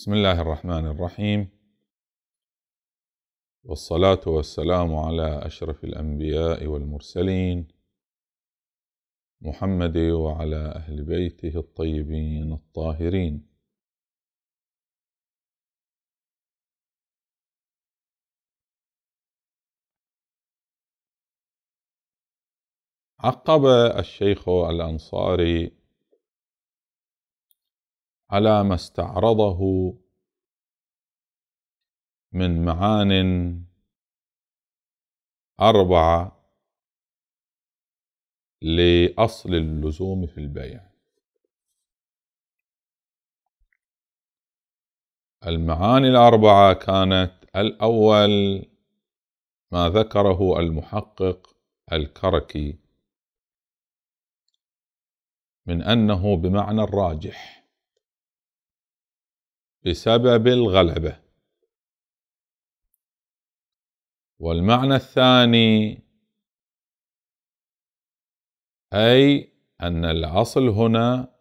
بسم الله الرحمن الرحيم والصلاة والسلام على أشرف الأنبياء والمرسلين محمد وعلى أهل بيته الطيبين الطاهرين عقب الشيخ الأنصاري على ما استعرضه من معان أربعة لأصل اللزوم في البيع المعاني الأربعة كانت الأول ما ذكره المحقق الكركي من أنه بمعنى الراجح بسبب الغلبة والمعنى الثاني أي أن الأصل هنا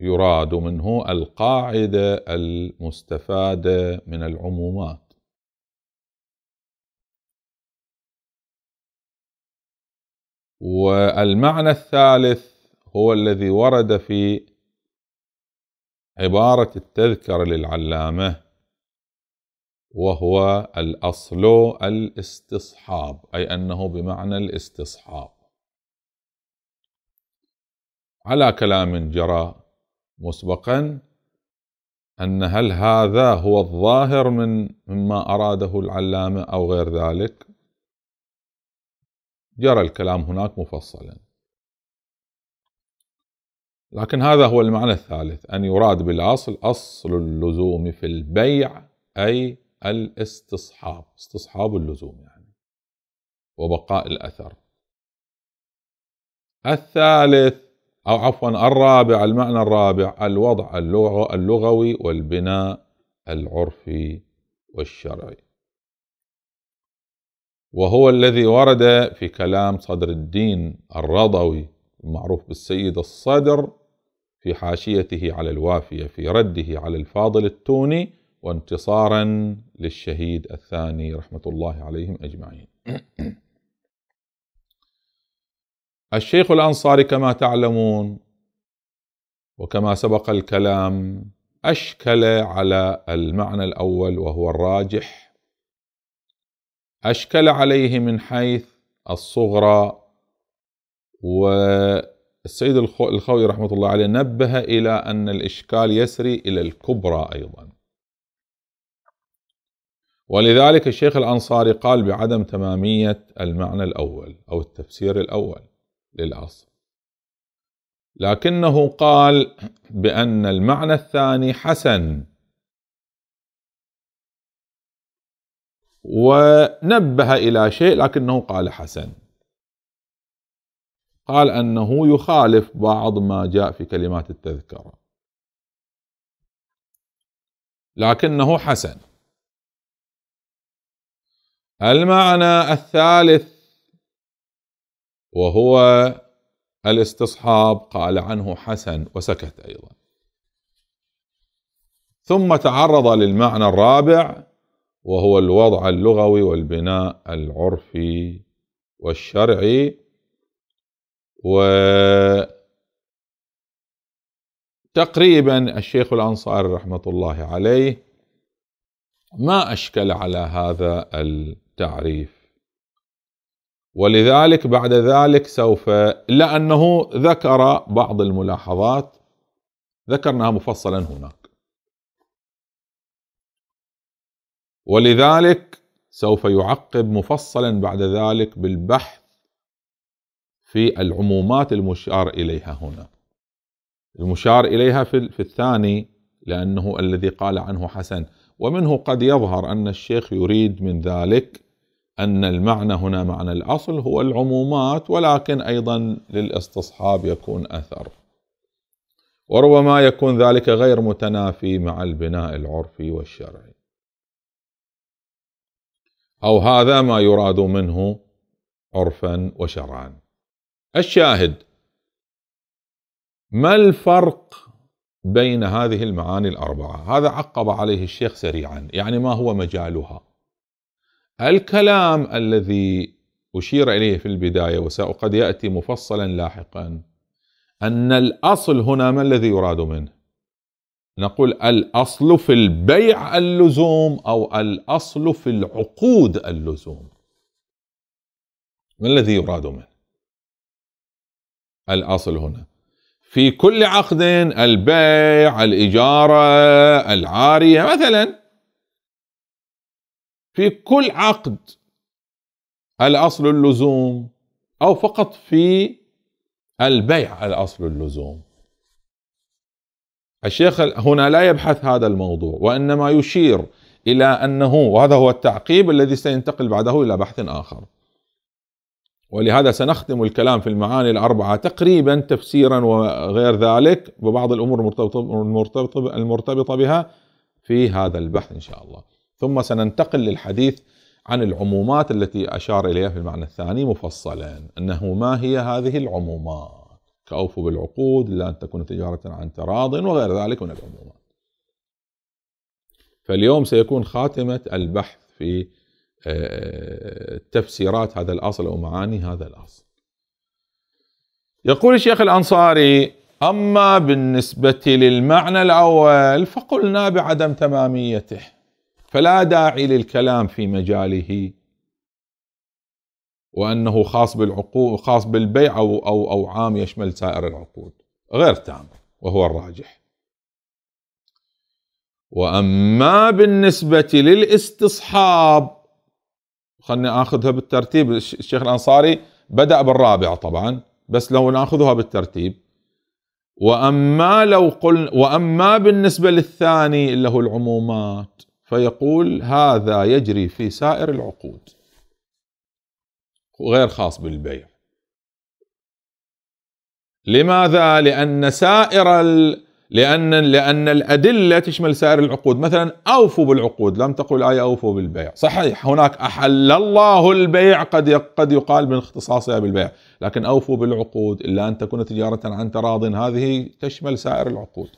يراد منه القاعدة المستفادة من العمومات والمعنى الثالث هو الذي ورد في عبارة التذكرة للعلامة وهو الأصل الاستصحاب أي أنه بمعنى الاستصحاب على كلام جرى مسبقا أن هل هذا هو الظاهر من مما أراده العلامة أو غير ذلك جرى الكلام هناك مفصلا لكن هذا هو المعنى الثالث أن يراد بالأصل أصل اللزوم في البيع أي الاستصحاب استصحاب اللزوم يعني وبقاء الأثر الثالث أو عفوا الرابع المعنى الرابع الوضع اللغوي والبناء العرفي والشرعي وهو الذي ورد في كلام صدر الدين الرضوي المعروف بالسيد الصدر في حاشيته على الوافية في رده على الفاضل التوني وانتصارا للشهيد الثاني رحمة الله عليهم أجمعين الشيخ الأنصاري كما تعلمون وكما سبق الكلام أشكل على المعنى الأول وهو الراجح أشكل عليه من حيث الصغرى و السيد الخوي رحمة الله عليه نبه إلى أن الإشكال يسري إلى الكبرى أيضا ولذلك الشيخ الأنصاري قال بعدم تمامية المعنى الأول أو التفسير الأول للأصل لكنه قال بأن المعنى الثاني حسن ونبه إلى شيء لكنه قال حسن قال أنه يخالف بعض ما جاء في كلمات التذكرة لكنه حسن المعنى الثالث وهو الاستصحاب قال عنه حسن وسكت أيضا ثم تعرض للمعنى الرابع وهو الوضع اللغوي والبناء العرفي والشرعي و تقريبا الشيخ الأنصاري رحمة الله عليه ما أشكل على هذا التعريف ولذلك بعد ذلك سوف لانه ذكر بعض الملاحظات ذكرناها مفصلا هناك ولذلك سوف يعقب مفصلا بعد ذلك بالبحث في العمومات المشار اليها هنا. المشار اليها في, الثاني لانه الذي قال عنه حسن ومنه قد يظهر ان الشيخ يريد من ذلك ان المعنى هنا معنى الاصل هو العمومات ولكن ايضا للاستصحاب يكون اثر. وربما يكون ذلك غير متنافي مع البناء العرفي والشرعي. او هذا ما يراد منه عرفا وشرعا. الشاهد ما الفرق بين هذه المعاني الأربعة هذا عقب عليه الشيخ سريعا يعني ما هو مجالها الكلام الذي أشير إليه في البداية وقد يأتي مفصلا لاحقا أن الأصل هنا ما الذي يراد منه نقول الأصل في البيع اللزوم أو الأصل في العقود اللزوم ما الذي يراد منه الأصل هنا في كل عقد البيع الإجارة العارية مثلا في كل عقد الأصل اللزوم أو فقط في البيع الأصل اللزوم الشيخ هنا لا يبحث هذا الموضوع وإنما يشير إلى أنه وهذا هو التعقيب الذي سينتقل بعده إلى بحث آخر ولهذا سنختم الكلام في المعاني الأربعة تقريبا تفسيرا وغير ذلك وبعض الأمور المرتبطة, المرتبطة بها في هذا البحث إن شاء الله ثم سننتقل للحديث عن العمومات التي أشار إليها في المعنى الثاني مفصلا أنه ما هي هذه العمومات كأوفوا بالعقود لا أن تكون تجارة عن تراض وغير ذلك من العمومات فاليوم سيكون خاتمة البحث في آه، تفسيرات هذا الأصل أو معاني هذا الأصل يقول الشيخ الأنصاري أما بالنسبة للمعنى الأول فقلنا بعدم تماميته فلا داعي للكلام في مجاله وأنه خاص بالعقود خاص بالبيع أو أو أو عام يشمل سائر العقود غير تام وهو الراجح واما بالنسبه للاستصحاب خلني اخذها بالترتيب الشيخ الانصاري بدا بالرابع طبعا بس لو ناخذها بالترتيب واما لو قلنا واما بالنسبه للثاني اللي هو العمومات فيقول هذا يجري في سائر العقود غير خاص بالبيع لماذا لان سائر ال لأن لأن الأدلة تشمل سائر العقود مثلا أوفوا بالعقود لم تقل الآية أوفوا بالبيع صحيح هناك أحل الله البيع قد قد يقال من اختصاصها بالبيع لكن أوفوا بالعقود إلا أن تكون تجارة عن تراض هذه تشمل سائر العقود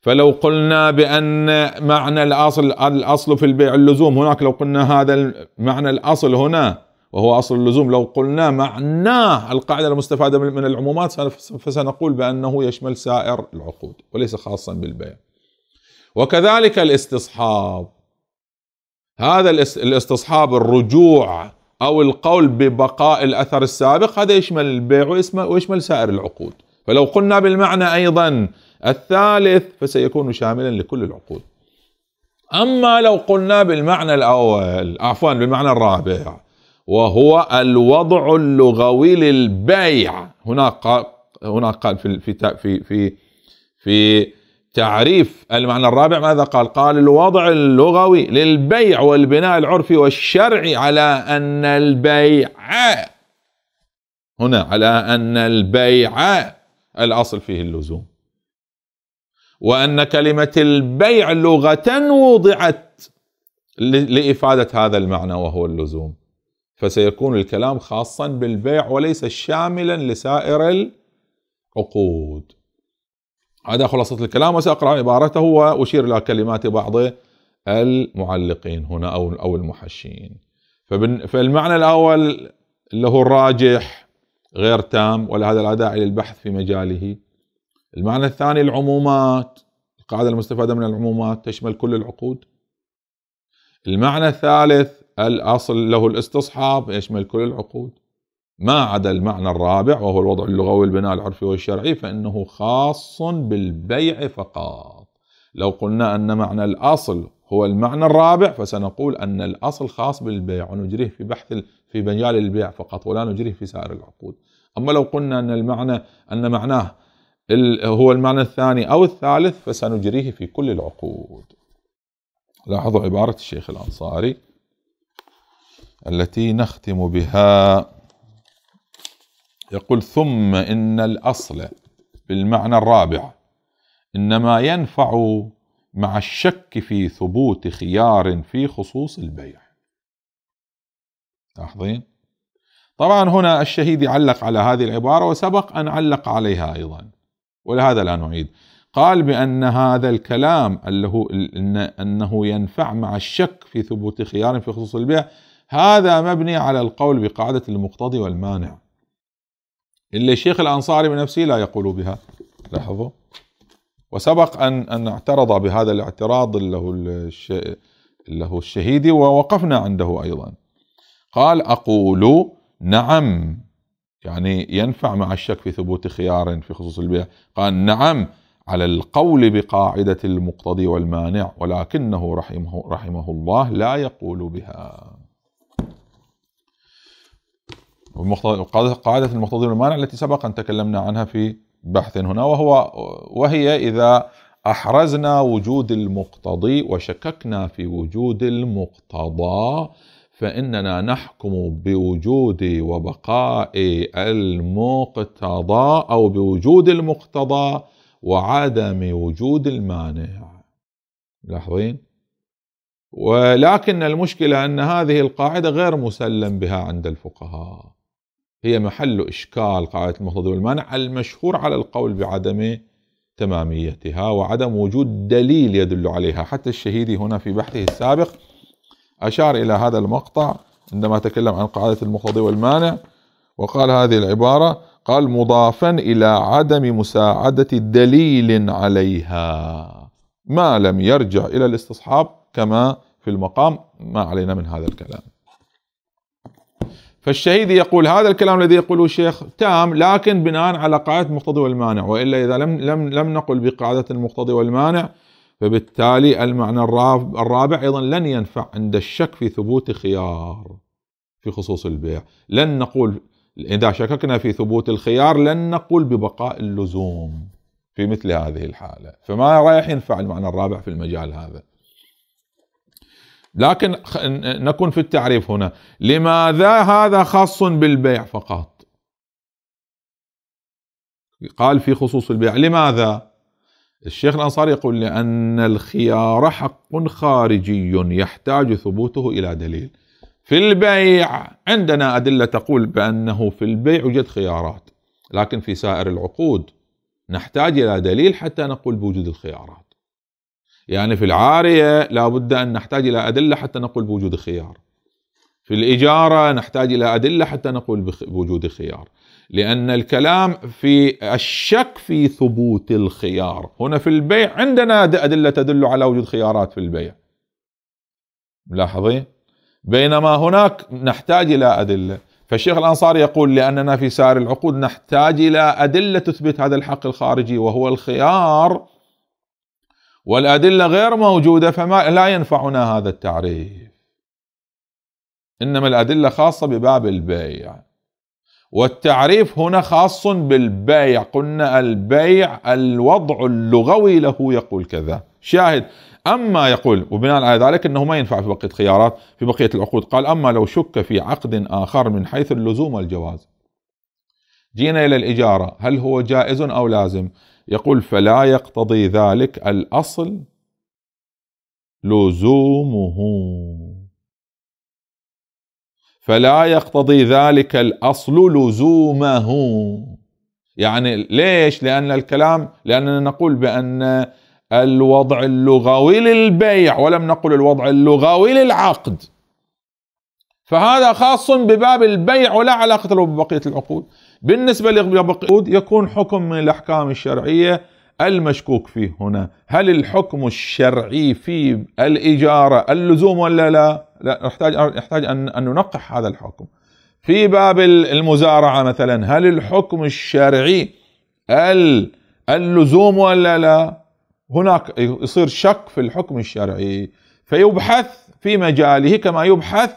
فلو قلنا بأن معنى الأصل الأصل في البيع اللزوم هناك لو قلنا هذا معنى الأصل هنا وهو أصل اللزوم لو قلنا معناه القاعدة المستفادة من العمومات فسنقول بأنه يشمل سائر العقود وليس خاصا بالبيع وكذلك الاستصحاب هذا الاستصحاب الرجوع أو القول ببقاء الأثر السابق هذا يشمل البيع ويشمل سائر العقود فلو قلنا بالمعنى أيضا الثالث فسيكون شاملا لكل العقود أما لو قلنا بالمعنى الأول عفوا بالمعنى الرابع وهو الوضع اللغوي للبيع هنا قال هنا قال في في في في تعريف المعنى الرابع ماذا قال؟ قال الوضع اللغوي للبيع والبناء العرفي والشرعي على ان البيع هنا على ان البيع الاصل فيه اللزوم وان كلمه البيع لغه وضعت لافاده هذا المعنى وهو اللزوم فسيكون الكلام خاصا بالبيع وليس شاملا لسائر العقود هذا خلاصة الكلام وسأقرأ عبارته وأشير إلى كلمات بعض المعلقين هنا أو أو المحشين فالمعنى الأول اللي هو الراجح غير تام ولهذا لا داعي للبحث في مجاله المعنى الثاني العمومات القاعدة المستفادة من العمومات تشمل كل العقود المعنى الثالث الأصل له الاستصحاب يشمل كل العقود ما عدا المعنى الرابع وهو الوضع اللغوي البناء العرفي والشرعي فإنه خاص بالبيع فقط لو قلنا أن معنى الأصل هو المعنى الرابع فسنقول أن الأصل خاص بالبيع ونجريه في بحث في مجال البيع فقط ولا نجريه في سائر العقود أما لو قلنا أن المعنى أن معناه هو المعنى الثاني أو الثالث فسنجريه في كل العقود لاحظوا عبارة الشيخ الأنصاري التي نختم بها يقول ثم إن الأصل بالمعنى الرابع إنما ينفع مع الشك في ثبوت خيار في خصوص البيع لاحظين طبعا هنا الشهيد علق على هذه العبارة وسبق أن علق عليها أيضا ولهذا لا نعيد قال بأن هذا الكلام أنه ينفع مع الشك في ثبوت خيار في خصوص البيع هذا مبني على القول بقاعدة المقتضي والمانع اللي الشيخ الأنصاري بنفسه لا يقول بها لاحظوا وسبق أن أن اعترض بهذا الاعتراض اللي هو اللي هو الشهيدي ووقفنا عنده أيضا قال أقول نعم يعني ينفع مع الشك في ثبوت خيار في خصوص البيع قال نعم على القول بقاعدة المقتضي والمانع ولكنه رحمه, رحمه الله لا يقول بها قاعدة المقتضي والمانع التي سبق أن تكلمنا عنها في بحث هنا وهو وهي إذا أحرزنا وجود المقتضي وشككنا في وجود المقتضى فإننا نحكم بوجود وبقاء المقتضى أو بوجود المقتضى وعدم وجود المانع لاحظين ولكن المشكلة أن هذه القاعدة غير مسلم بها عند الفقهاء هي محل إشكال قاعدة المقتضي والمانع المشهور على القول بعدم تماميتها وعدم وجود دليل يدل عليها حتى الشهيدي هنا في بحثه السابق أشار إلى هذا المقطع عندما تكلم عن قاعدة المقتضي والمانع وقال هذه العبارة قال مضافا إلى عدم مساعدة دليل عليها ما لم يرجع إلى الاستصحاب كما في المقام ما علينا من هذا الكلام فالشهيد يقول هذا الكلام الذي يقوله الشيخ تام لكن بناء على قاعده المقتضي والمانع والا اذا لم لم لم نقل بقاعده المقتضي والمانع فبالتالي المعنى الرابع ايضا لن ينفع عند الشك في ثبوت خيار في خصوص البيع لن نقول اذا شككنا في ثبوت الخيار لن نقول ببقاء اللزوم في مثل هذه الحاله فما رايح ينفع المعنى الرابع في المجال هذا لكن نكون في التعريف هنا لماذا هذا خاص بالبيع فقط قال في خصوص البيع لماذا الشيخ الأنصاري يقول لأن الخيار حق خارجي يحتاج ثبوته إلى دليل في البيع عندنا أدلة تقول بأنه في البيع يوجد خيارات لكن في سائر العقود نحتاج إلى دليل حتى نقول بوجود الخيارات يعني في العارية لابد أن نحتاج إلى أدلة حتى نقول بوجود خيار في الإجارة نحتاج إلى أدلة حتى نقول بوجود خيار لأن الكلام في الشك في ثبوت الخيار هنا في البيع عندنا أدلة تدل على وجود خيارات في البيع ملاحظين بينما هناك نحتاج إلى أدلة فالشيخ الأنصار يقول لأننا في سار العقود نحتاج إلى أدلة تثبت هذا الحق الخارجي وهو الخيار والأدلة غير موجودة فما لا ينفعنا هذا التعريف إنما الأدلة خاصة بباب البيع والتعريف هنا خاص بالبيع قلنا البيع الوضع اللغوي له يقول كذا شاهد أما يقول وبناء على ذلك أنه ما ينفع في بقية خيارات في بقية العقود قال أما لو شك في عقد آخر من حيث اللزوم والجواز جينا إلى الإجارة هل هو جائز أو لازم يقول فلا يقتضي ذلك الأصل لزومه فلا يقتضي ذلك الأصل لزومه يعني ليش لأن الكلام لأننا نقول بأن الوضع اللغوي للبيع ولم نقل الوضع اللغوي للعقد فهذا خاص بباب البيع ولا علاقة له ببقية العقود بالنسبة لبقود يكون حكم من الأحكام الشرعية المشكوك فيه هنا هل الحكم الشرعي في الإجارة اللزوم ولا لا لا نحتاج نحتاج أن, أن ننقح هذا الحكم في باب المزارعة مثلا هل الحكم الشرعي اللزوم ولا لا هناك يصير شك في الحكم الشرعي فيبحث في مجاله كما يبحث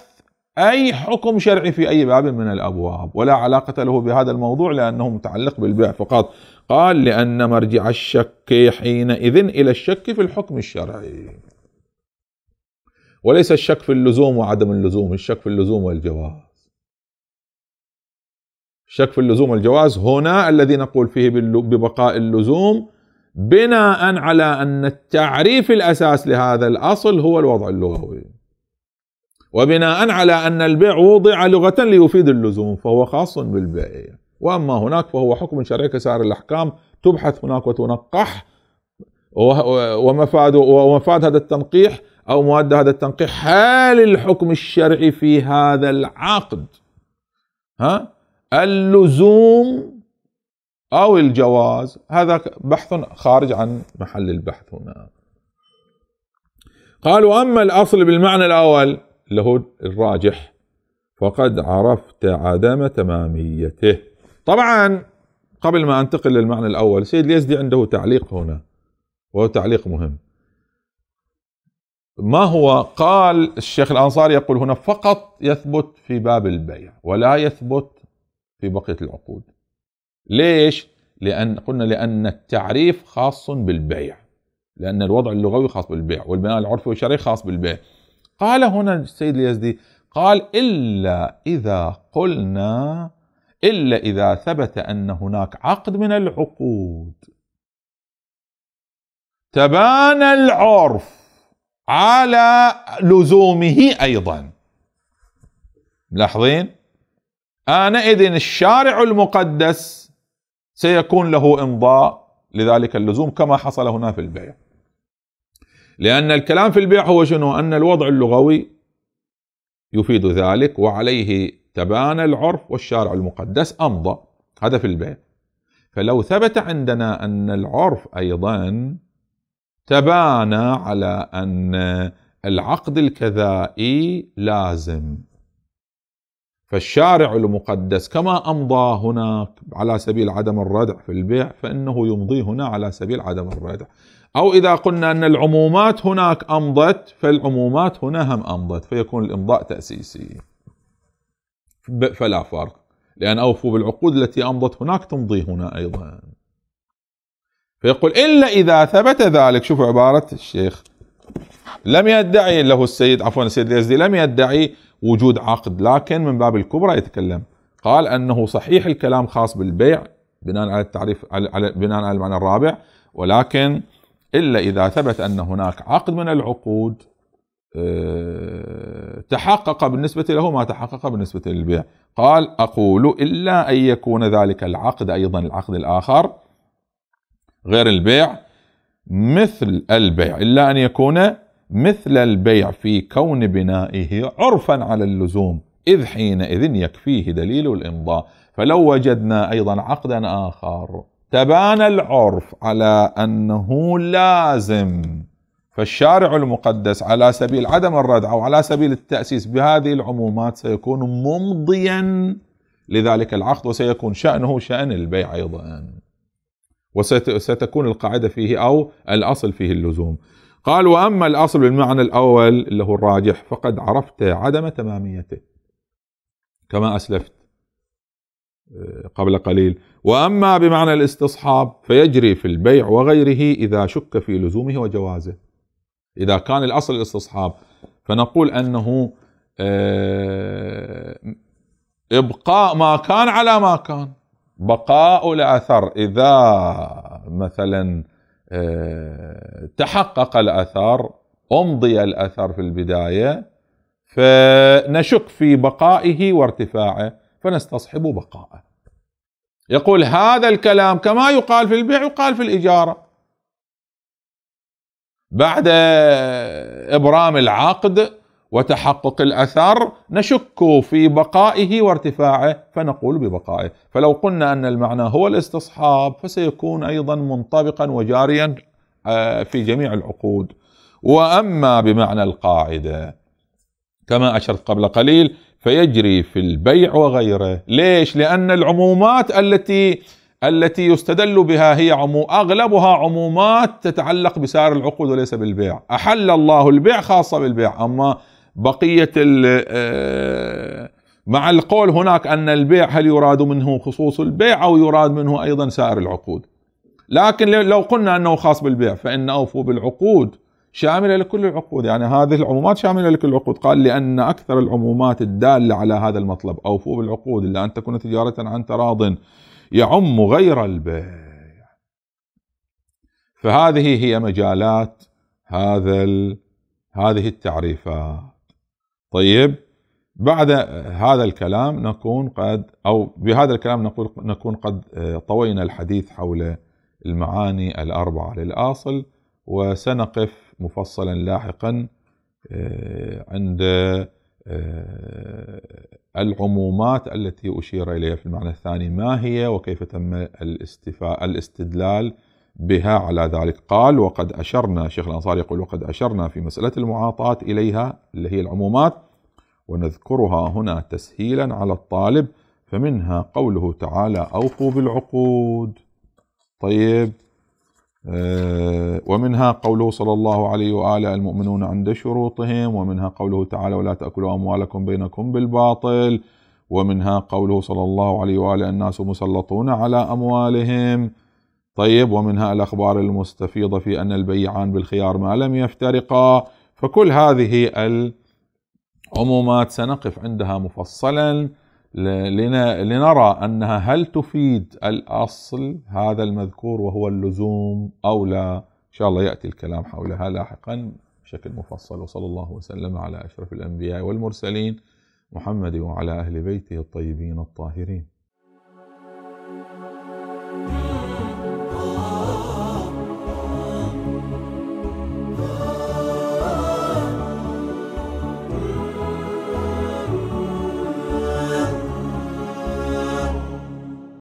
أي حكم شرعي في أي باب من الأبواب ولا علاقة له بهذا الموضوع لأنه متعلق بالبيع فقط قال لأن مرجع الشك حينئذ إلى الشك في الحكم الشرعي وليس الشك في اللزوم وعدم اللزوم الشك في اللزوم والجواز الشك في اللزوم والجواز هنا الذي نقول فيه ببقاء اللزوم بناء على أن التعريف الأساس لهذا الأصل هو الوضع اللغوي وبناء على أن البيع وضع لغة ليفيد اللزوم فهو خاص بالبيع وأما هناك فهو حكم شرعي كسائر الأحكام تبحث هناك وتنقح ومفاد ومفاد هذا التنقيح أو مواد هذا التنقيح حال الحكم الشرعي في هذا العقد ها اللزوم أو الجواز هذا بحث خارج عن محل البحث هنا قالوا أما الأصل بالمعنى الأول له الراجح فقد عرفت عدم تماميته طبعا قبل ما انتقل للمعنى الاول سيد اليزدي عنده تعليق هنا وهو تعليق مهم ما هو قال الشيخ الانصاري يقول هنا فقط يثبت في باب البيع ولا يثبت في بقيه العقود ليش لان قلنا لان التعريف خاص بالبيع لان الوضع اللغوي خاص بالبيع والبناء العرفي والشرعي خاص بالبيع قال هنا السيد اليزدي قال إلا إذا قلنا إلا إذا ثبت أن هناك عقد من العقود تبان العرف على لزومه أيضا ملاحظين آنئذ الشارع المقدس سيكون له إمضاء لذلك اللزوم كما حصل هنا في البيع لأن الكلام في البيع هو شنو أن الوضع اللغوي يفيد ذلك وعليه تبان العرف والشارع المقدس أمضى هذا في البيع فلو ثبت عندنا أن العرف أيضا تبان على أن العقد الكذائي لازم فالشارع المقدس كما امضى هناك على سبيل عدم الردع في البيع فانه يمضي هنا على سبيل عدم الردع أو إذا قلنا أن العمومات هناك أمضت فالعمومات هنا هم أمضت فيكون الإمضاء تأسيسي فلا فرق لأن أوفوا بالعقود التي أمضت هناك تمضي هنا أيضا فيقول إلا إذا ثبت ذلك شوفوا عبارة الشيخ لم يدعي له السيد عفوا السيد اليزدي لم يدعي وجود عقد لكن من باب الكبرى يتكلم قال أنه صحيح الكلام خاص بالبيع بناء على التعريف على بناء على المعنى الرابع ولكن الا اذا ثبت ان هناك عقد من العقود آه، تحقق بالنسبة له ما تحقق بالنسبة للبيع قال أقول إلا أن يكون ذلك العقد أيضا العقد الآخر غير البيع مثل البيع إلا أن يكون مثل البيع في كون بنائه عرفا على اللزوم إذ حينئذ يكفيه دليل الإمضاء فلو وجدنا أيضا عقدا آخر تبان العرف على انه لازم فالشارع المقدس على سبيل عدم الردع او على سبيل التاسيس بهذه العمومات سيكون ممضيا لذلك العقد وسيكون شانه شان البيع ايضا وستكون القاعده فيه او الاصل فيه اللزوم قال واما الاصل بالمعنى الاول اللي هو الراجح فقد عرفت عدم تماميته كما اسلفت قبل قليل واما بمعنى الاستصحاب فيجري في البيع وغيره اذا شك في لزومه وجوازه اذا كان الاصل الاستصحاب فنقول انه آه، ابقاء ما كان على ما كان بقاء الاثر اذا مثلا آه، تحقق الاثر امضي الاثر في البدايه فنشك في بقائه وارتفاعه فنستصحب بقاءه يقول هذا الكلام كما يقال في البيع يقال في الإجارة بعد إبرام العقد وتحقق الأثر نشك في بقائه وارتفاعه فنقول ببقائه فلو قلنا أن المعنى هو الاستصحاب فسيكون أيضا منطبقا وجاريا آه، في جميع العقود وأما بمعنى القاعدة كما أشرت قبل قليل فيجري في البيع وغيره ليش لأن العمومات التي التي يستدل بها هي عمو أغلبها عمومات تتعلق بسعر العقود وليس بالبيع أحل الله البيع خاصة بالبيع أما بقية آه، مع القول هناك أن البيع هل يراد منه خصوص البيع أو يراد منه أيضا سائر العقود لكن لو قلنا أنه خاص بالبيع فإن أوفوا بالعقود شاملة لكل العقود يعني هذه العمومات شاملة لكل العقود قال لأن أكثر العمومات الدالة على هذا المطلب أوفوا بالعقود إلا أن تكون تجارة عن تراض يعم غير البيع فهذه هي مجالات هذا هذه التعريفات طيب بعد هذا الكلام نكون قد او بهذا الكلام نقول نكون قد آه، طوينا الحديث حول المعاني الاربعه للاصل وسنقف مفصلا لاحقا آه، عند آه، العمومات التي أشير إليها في المعنى الثاني ما هي وكيف تم الاستفاء الاستدلال بها على ذلك قال وقد أشرنا شيخ الأنصار يقول وقد أشرنا في مسألة المعاطاة إليها اللي هي العمومات ونذكرها هنا تسهيلا على الطالب فمنها قوله تعالى أوفوا بالعقود طيب آه، ومنها قوله صلى الله عليه وآله المؤمنون عند شروطهم ومنها قوله تعالى ولا تأكلوا أموالكم بينكم بالباطل ومنها قوله صلى الله عليه وآله الناس مسلطون على أموالهم طيب ومنها الأخبار المستفيضة في أن البيعان بالخيار ما لم يفترقا فكل هذه العمومات سنقف عندها مفصلا لنرى أنها هل تفيد الأصل هذا المذكور وهو اللزوم أو لا إن شاء الله يأتي الكلام حولها لاحقا بشكل مفصل وصلى الله وسلم على أشرف الأنبياء والمرسلين محمد وعلى أهل بيته الطيبين الطاهرين